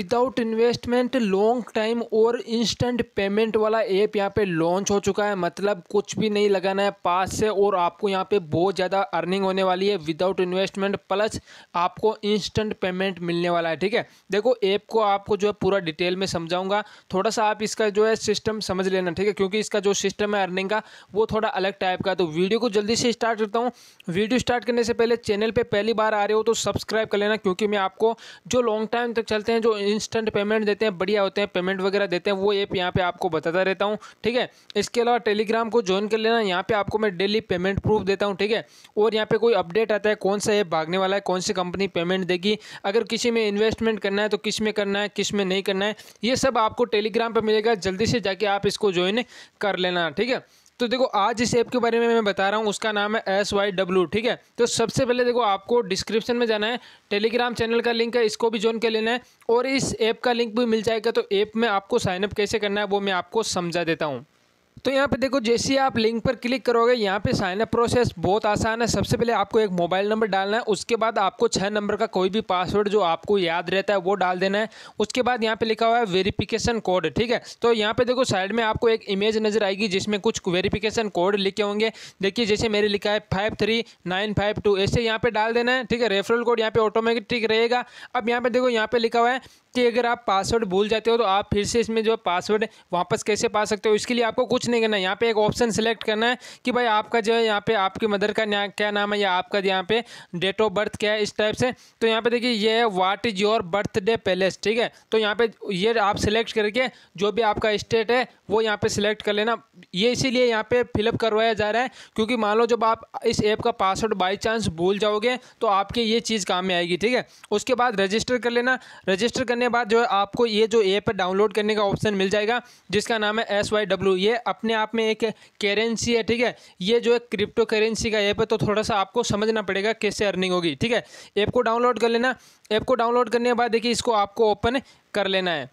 without investment long time और instant payment वाला app यहाँ पे लॉन्च हो चुका है मतलब कुछ भी नहीं लगाना है पास से और आपको यहाँ पे बहुत ज़्यादा अर्निंग होने वाली है विदाउट इन्वेस्टमेंट प्लस आपको इंस्टेंट पेमेंट मिलने वाला है ठीक है देखो ऐप को आपको जो है पूरा डिटेल में समझाऊंगा थोड़ा सा आप इसका जो है सिस्टम समझ लेना ठीक है क्योंकि इसका जो सिस्टम है अर्निंग का वो थोड़ा अलग टाइप का है तो वीडियो को जल्दी से स्टार्ट करता हूँ वीडियो स्टार्ट करने से पहले चैनल पर पहली बार आ रहे हो तो सब्सक्राइब कर लेना क्योंकि मैं आपको जो लॉन्ग टाइम तक चलते हैं जो इंस्टेंट पेमेंट देते हैं बढ़िया होते हैं पेमेंट वगैरह देते हैं वो ऐप यहाँ पे आपको बताता रहता हूँ ठीक है इसके अलावा टेलीग्राम को ज्वाइन कर लेना यहाँ पे आपको मैं डेली पेमेंट प्रूफ देता हूँ ठीक है और यहाँ पे कोई अपडेट आता है कौन सा ऐप भागने वाला है कौन सी कंपनी पेमेंट देगी अगर किसी में इन्वेस्टमेंट करना है तो किस में करना है किस में नहीं करना है ये सब आपको टेलीग्राम पर मिलेगा जल्दी से जाके आप इसको ज्वाइन कर लेना ठीक है तो देखो आज इस ऐप के बारे में मैं बता रहा हूँ उसका नाम है एस वाई डब्ल्यू ठीक है तो सबसे पहले देखो आपको डिस्क्रिप्शन में जाना है टेलीग्राम चैनल का लिंक है इसको भी ज्वाइन कर लेना है और इस ऐप का लिंक भी मिल जाएगा तो ऐप में आपको साइनअप कैसे करना है वो मैं आपको समझा देता हूँ तो यहाँ पे देखो जैसे ही आप लिंक पर क्लिक करोगे यहाँ पे साइन अप प्रोसेस बहुत आसान है सबसे पहले आपको एक मोबाइल नंबर डालना है उसके बाद आपको छः नंबर का कोई भी पासवर्ड जो आपको याद रहता है वो डाल देना है उसके बाद यहाँ पे लिखा हुआ है वेरिफिकेशन कोड ठीक है तो यहाँ पे देखो साइड में आपको एक इमेज नजर आएगी जिसमें कुछ वेरीफिकेशन कोड लिखे होंगे देखिए जैसे मेरे लिखा है five three nine five two ऐसे यहाँ पर डाल देना है ठीक है रेफरल कोड यहाँ पे ऑटोमेटिक रहेगा अब यहाँ पर देखो यहाँ पे लिखा हुआ है कि अगर आप पासवर्ड भूल जाते हो तो आप फिर से इसमें जो पासवर्ड वापस कैसे पा सकते हो इसके लिए आपको कुछ नहीं नहीं करना है यहाँ पे एक ऑप्शन सिलेक्ट करना है कि भाई आपका जो है यहाँ पे आपकी मदर का ना, क्या नाम है या आपका यहाँ पे डेट ऑफ बर्थ क्या है इस टाइप से तो यहाँ पे देखिए ये है what is your birthday palace ठीक है तो यहाँ पे ये आप सिलेक्ट करके जो भी आपका स्टेट है वो यहाँ पे सिलेक्ट कर लेना ये इसीलिए यहाँ पे फिलअप करवाया जा रहा है क्योंकि मान लो जब आप इस ऐप का पासवर्ड बाई चांस भूल जाओगे तो आपके ये चीज़ काम में आएगी ठीक है उसके बाद रजिस्टर कर लेना रजिस्टर करने के बाद जो है आपको ये जो ऐप डाउनलोड करने का ऑप्शन मिल जाएगा जिसका नाम है एस वाई डब्ल्यू ये अपने आप में एक करेंसी है ठीक है ये जो है क्रिप्टो करेंसी का ऐप है तो थोड़ा सा आपको समझना पड़ेगा कैसे अर्निंग होगी ठीक है ऐप को डाउनलोड कर लेना ऐप को डाउनलोड करने के बाद देखिए इसको आपको ओपन कर लेना है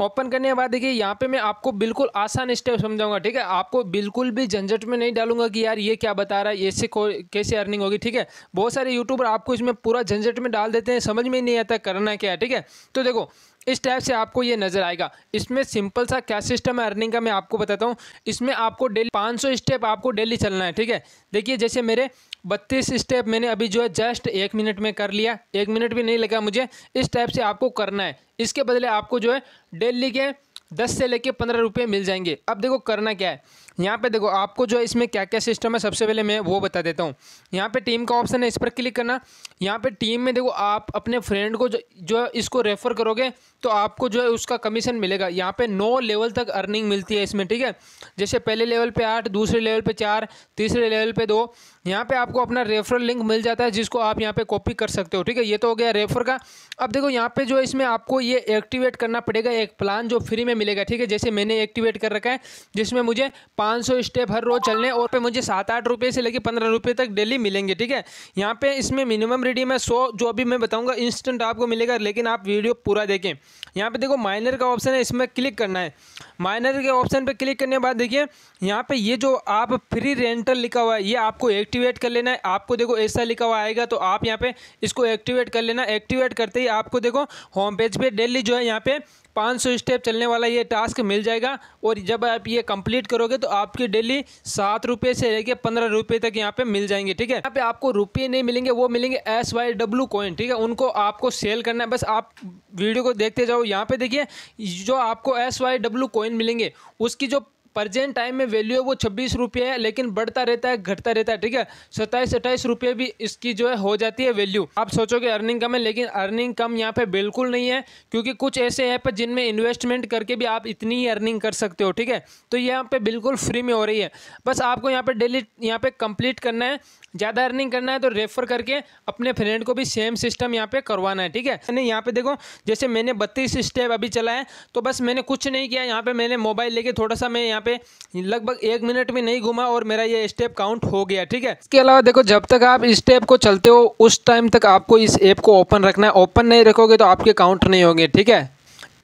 ओपन करने के बाद देखिए यहाँ पे मैं आपको बिल्कुल आसान स्टेप समझाऊंगा ठीक है आपको बिल्कुल भी झंझट में नहीं डालूंगा कि यार ये क्या बता रहा है ऐसे कैसे अर्निंग होगी ठीक है बहुत सारे यूट्यूबर आपको इसमें पूरा झंझट में डाल देते हैं समझ में नहीं आता करना क्या है ठीक है तो देखो इस टाइप से आपको ये नज़र आएगा इसमें सिंपल सा क्या सिस्टम है अर्निंग का मैं आपको बताता हूँ इसमें आपको डेली 500 स्टेप आपको डेली चलना है ठीक है देखिए जैसे मेरे बत्तीस स्टेप मैंने अभी जो है जस्ट एक मिनट में कर लिया एक मिनट भी नहीं लगा मुझे इस टाइप से आपको करना है इसके बदले आपको जो है डेली के दस से लेके पंद्रह रुपये मिल जाएंगे अब देखो करना क्या है यहाँ पे देखो आपको जो है इसमें क्या क्या सिस्टम है सबसे पहले मैं वो बता देता हूँ यहाँ पे टीम का ऑप्शन है इस पर क्लिक करना यहाँ पे टीम में देखो आप अपने फ्रेंड को जो जो इसको रेफ़र करोगे तो आपको जो है उसका कमीशन मिलेगा यहाँ पे नौ लेवल तक अर्निंग मिलती है इसमें ठीक है जैसे पहले लेवल पे आठ दूसरे लेवल पे चार तीसरे लेवल पे दो यहाँ पे आपको अपना रेफरल लिंक मिल जाता है जिसको आप यहाँ पे कॉपी कर सकते हो ठीक है ये तो हो गया रेफर का अब देखो यहाँ पे जो इसमें आपको ये एक्टिवेट करना पड़ेगा एक प्लान जो फ्री में मिलेगा ठीक है जैसे मैंने एक्टिवेट कर रखा है जिसमें मुझे पाँच स्टेप हर रोज चलने और पे मुझे सात आठ रुपये से लेकर पंद्रह रुपये तक डेली मिलेंगे ठीक है यहाँ पे इसमें मिनिमम रिडीम है सौ जो अभी मैं बताऊँगा इंस्टेंट आपको मिलेगा लेकिन आप वीडियो पूरा देखें यहाँ पे देखो माइनर का ऑप्शन है इसमें क्लिक करना है माइनर के ऑप्शन पर क्लिक करने के बाद देखिए यहाँ पे ये जो आप फ्री रेंटल लिखा हुआ है ये आपको एक्टिवेट कर लेना है आपको देखो ऐसा लिखा हुआ आएगा तो आप यहाँ पे इसको एक्टिवेट कर लेना एक्टिवेट करते ही आपको देखो होम पेज पर डेली जो है यहाँ पे 500 स्टेप चलने वाला ये टास्क मिल जाएगा और जब आप ये कंप्लीट करोगे तो आपकी डेली सात रुपये से लेके पंद्रह रुपये तक यहाँ पे मिल जाएंगे ठीक है यहाँ पे आपको रुपये नहीं मिलेंगे वो मिलेंगे एस वाई डब्ल्यू कॉइन ठीक है उनको आपको सेल करना है बस आप वीडियो को देखते जाओ यहाँ पे देखिए जो आपको एस वाई डब्ल्यू कॉइन मिलेंगे उसकी जो प्रजेंट टाइम में वैल्यू है वो छब्बीस रुपये है लेकिन बढ़ता रहता है घटता रहता है ठीक है सत्ताईस अट्ठाईस रुपये भी इसकी जो है हो जाती है वैल्यू आप सोचोगे अर्निंग कम है लेकिन अर्निंग कम यहाँ पे बिल्कुल नहीं है क्योंकि कुछ ऐसे ऐप है जिनमें इन्वेस्टमेंट करके भी आप इतनी ही अर्निंग कर सकते हो ठीक है तो यहाँ पर बिल्कुल फ्री में हो रही है बस आपको यहाँ पर डेली यहाँ पर कंप्लीट करना है ज़्यादा अर्निंग करना है तो रेफर करके अपने फ्रेंड को भी सेम सिस्टम यहाँ पर करवाना है ठीक है नहीं यहाँ पे देखो जैसे मैंने बत्तीस स्टेप अभी चला है तो बस मैंने कुछ नहीं किया यहाँ पर मैंने मोबाइल लेके थोड़ा सा मैं यहाँ पे लगभग एक मिनट में नहीं घुमा और मेरा ये स्टेप काउंट हो गया ठीक है इसके अलावा देखो जब तक आप स्टेप को चलते हो उस टाइम तक आपको इस ऐप को ओपन रखना है ओपन नहीं रखोगे तो आपके काउंट नहीं होंगे ठीक है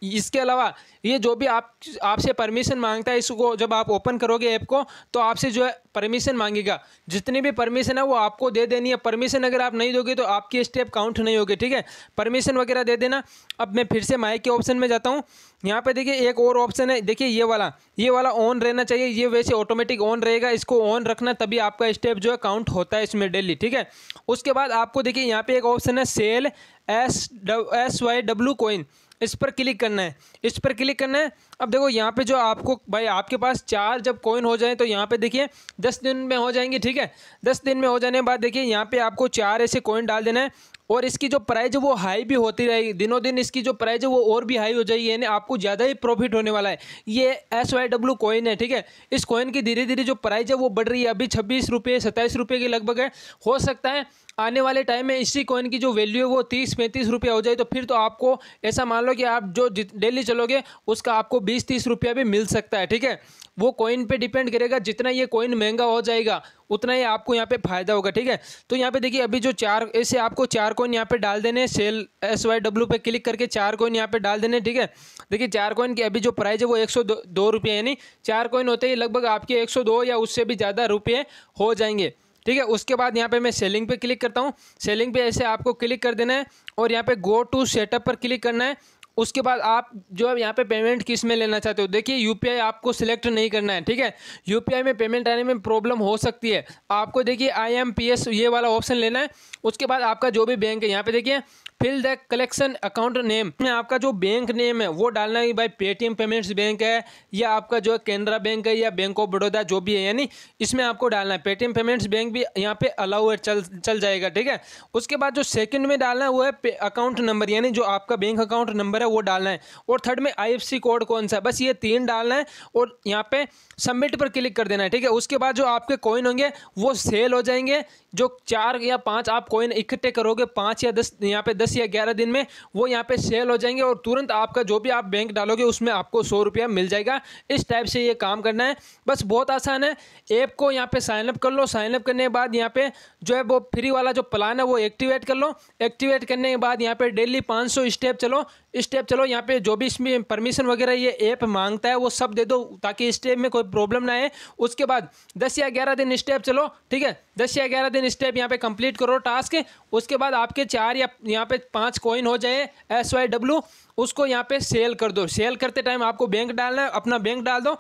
इसके अलावा ये जो भी आप आपसे परमिशन मांगता है इसको जब आप ओपन करोगे ऐप को तो आपसे जो है परमिशन मांगेगा जितनी भी परमिशन है वो आपको दे देनी है परमिशन अगर आप नहीं दोगे तो आपकी स्टेप काउंट नहीं होगी ठीक है परमिशन वगैरह दे देना अब मैं फिर से माइक के ऑप्शन में जाता हूँ यहाँ पे देखिए एक और ऑप्शन है देखिए ये वाला ये वाला ऑन रहना चाहिए ये वैसे ऑटोमेटिक ऑन रहेगा इसको ऑन रखना तभी आपका स्टेप जो है काउंट होता है इसमें डेली ठीक है उसके बाद आपको देखिए यहाँ पे एक ऑप्शन है सेल एस डब एस वाई डब्ल्यू कोइन इस पर क्लिक करना है इस पर क्लिक करना है अब देखो यहाँ पे जो आपको भाई आपके पास चार जब कॉइन हो जाए तो यहाँ पे देखिए दस दिन में हो जाएंगे ठीक है दस दिन में हो जाने के बाद देखिए यहाँ पे आपको चार ऐसे कॉइन डाल देना है और इसकी जो प्राइज है वो हाई भी होती रहेगी दिनों दिन इसकी जो प्राइज है वो और भी हाई हो जाएगी यानी आपको ज़्यादा ही प्रॉफिट होने वाला है ये एस वाई डब्ल्यू कॉइन है ठीक है इस कॉइन की धीरे धीरे जो प्राइज है वो बढ़ रही है अभी छब्बीस रुपये सत्ताईस रुपये के लगभग है हो सकता है आने वाले टाइम में इसी कॉइन की जो वैल्यू है वो तीस पैंतीस रुपये हो जाए तो फिर तो आपको ऐसा मान लो कि आप जो डेली चलोगे उसका आपको बीस तीस रुपया भी मिल सकता है ठीक है वो कॉइन पे डिपेंड करेगा जितना ये कॉइन महंगा हो जाएगा उतना ही आपको यहाँ पे फायदा होगा ठीक है तो यहाँ पे देखिए अभी जो चार ऐसे आपको चार कॉइन यहाँ पे डाल देने सेल एस वाई डब्ल्यू पे क्लिक करके चार कॉइन यहाँ पे डाल देने ठीक है देखिए चार कॉइन की अभी जो प्राइस है वो एक सौ दो, दो रुपये यानी चार कॉइन होते ही लगभग आपके एक सौ दो या उससे भी ज़्यादा रुपये हो जाएंगे ठीक है उसके बाद यहाँ पे मैं सेलिंग पे क्लिक करता हूँ सेलिंग पे ऐसे आपको क्लिक कर देना है और यहाँ पे गो टू सेटअप पर क्लिक करना है उसके बाद आप जो है यहाँ पे पेमेंट किस में लेना चाहते हो देखिए यूपीआई आपको सिलेक्ट नहीं करना है ठीक है यूपीआई में पेमेंट आने में प्रॉब्लम हो सकती है आपको देखिए आईएमपीएस ये वाला ऑप्शन लेना है उसके बाद आपका जो भी बैंक है यहाँ पे देखिए fill the collection account name में आपका जो बैंक नेम है वो डालना है भाई पेटीएम पेमेंट्स बैंक है या आपका जो केनरा बैंक है या बैंक ऑफ बड़ौदा जो भी है यानी इसमें आपको डालना है पेटीएम पेमेंट्स बैंक भी यहाँ पे अलाउ है चल चल जाएगा ठीक है उसके बाद जो सेकंड में डालना है वो है अकाउंट नंबर यानी जो आपका बैंक अकाउंट नंबर है वो डालना है और थर्ड में आई कोड कौन सा है बस ये तीन डालना है और यहाँ पे सबमिट पर क्लिक कर देना है ठीक है उसके बाद जो आपके कॉइन होंगे वो सेल हो जाएंगे जो चार या पाँच आप कॉइन इकट्ठे करोगे पाँच या दस यहाँ पे दस दस या ग्यारह दिन में वो यहाँ पे सेल हो जाएंगे और तुरंत आपका जो भी आप बैंक डालोगे उसमें आपको सौ रुपया मिल जाएगा इस टाइप से ये काम करना है बस बहुत आसान है ऐप को यहाँ पे साइनअप कर लो साइनअप करने के बाद यहाँ पे जो है वो फ्री वाला जो प्लान है वो एक्टिवेट कर लो एक्टिवेट करने के बाद यहाँ पे डेली पाँच स्टेप चलो स्टेप चलो यहाँ पे जो भी इसमें परमिशन वगैरह ये ऐप मांगता है वो सब दे दो ताकि स्टेप में कोई प्रॉब्लम ना आए उसके बाद दस या ग्यारह दिन स्टेप चलो ठीक है दस या ग्यारह दिन स्टेप यहाँ पे कंप्लीट करो टास्क उसके बाद आपके चार या यहाँ पे पाँच कॉइन हो जाए एस वाई डब्ल्यू उसको यहाँ पे सेल कर दो सेल करते टाइम आपको बैंक डालना है अपना बैंक डाल दो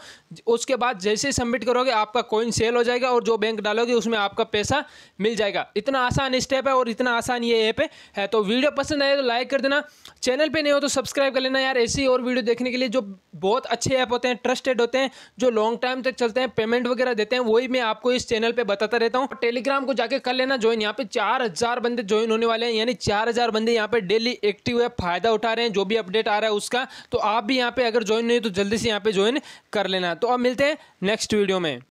उसके बाद जैसे सबमिट करोगे आपका कॉइन सेल हो जाएगा और जो बैंक डालोगे उसमें आपका पैसा मिल जाएगा इतना आसान स्टेप है और इतना आसान ये ऐप है तो वीडियो पसंद आए तो लाइक कर देना चैनल पर नहीं हो तो सब्सक्राइब कर लेना यार ऐसी और वीडियो देखने के लिए जो बहुत अच्छे ऐप होते हैं ट्रस्टेड होते हैं जो लॉन्ग टाइम तक चलते हैं पेमेंट वगैरह देते हैं वही मैं आपको इस चैनल पर बताता रहता हूँ टेलीग्राम को जाकर कर लेना ज्वाइन यहाँ पे चार बंदे ज्वाइन होने वाले हैं यानी चार बंदे यहाँ पे डेली एक्टिव है फायदा उठा रहे हैं जो भी अपडेट आ रहा है उसका तो आप भी यहाँ पे अगर ज्वाइन नहीं तो जल्दी से यहाँ पे ज्वाइन कर लेना तो अब मिलते हैं नेक्स्ट वीडियो में